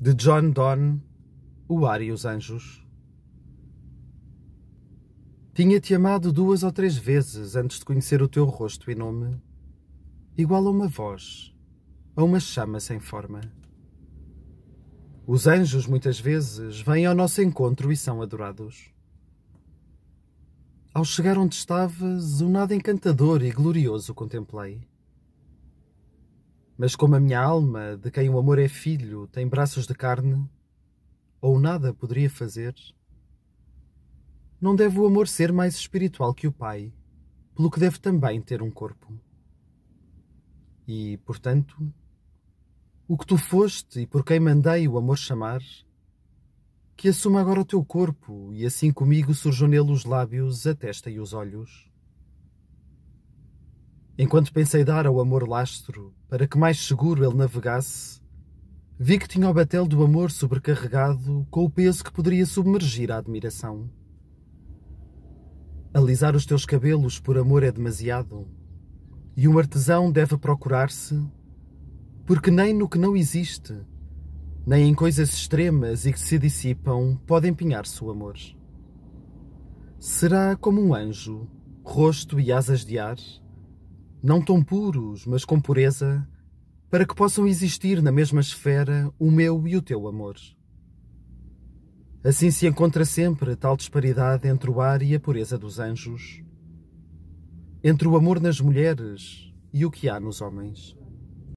de John Donne, O Ar e os Anjos. Tinha-te amado duas ou três vezes antes de conhecer o teu rosto e nome, igual a uma voz, a uma chama sem forma. Os anjos, muitas vezes, vêm ao nosso encontro e são adorados. Ao chegar onde estavas, um nada encantador e glorioso contemplei. Mas como a minha alma, de quem o amor é filho, tem braços de carne, ou nada poderia fazer, não deve o amor ser mais espiritual que o Pai, pelo que deve também ter um corpo. E, portanto, o que tu foste e por quem mandei o amor chamar, que assuma agora o teu corpo, e assim comigo surjam nele os lábios, a testa e os olhos Enquanto pensei dar ao amor lastro para que mais seguro ele navegasse, vi que tinha o batel do amor sobrecarregado com o peso que poderia submergir a admiração. Alisar os teus cabelos por amor é demasiado, e um artesão deve procurar-se, porque nem no que não existe, nem em coisas extremas e que se dissipam, pode empenhar-se o amor. Será como um anjo, rosto e asas de ar não tão puros, mas com pureza, para que possam existir na mesma esfera o meu e o teu amor. Assim se encontra sempre tal disparidade entre o ar e a pureza dos anjos, entre o amor nas mulheres e o que há nos homens.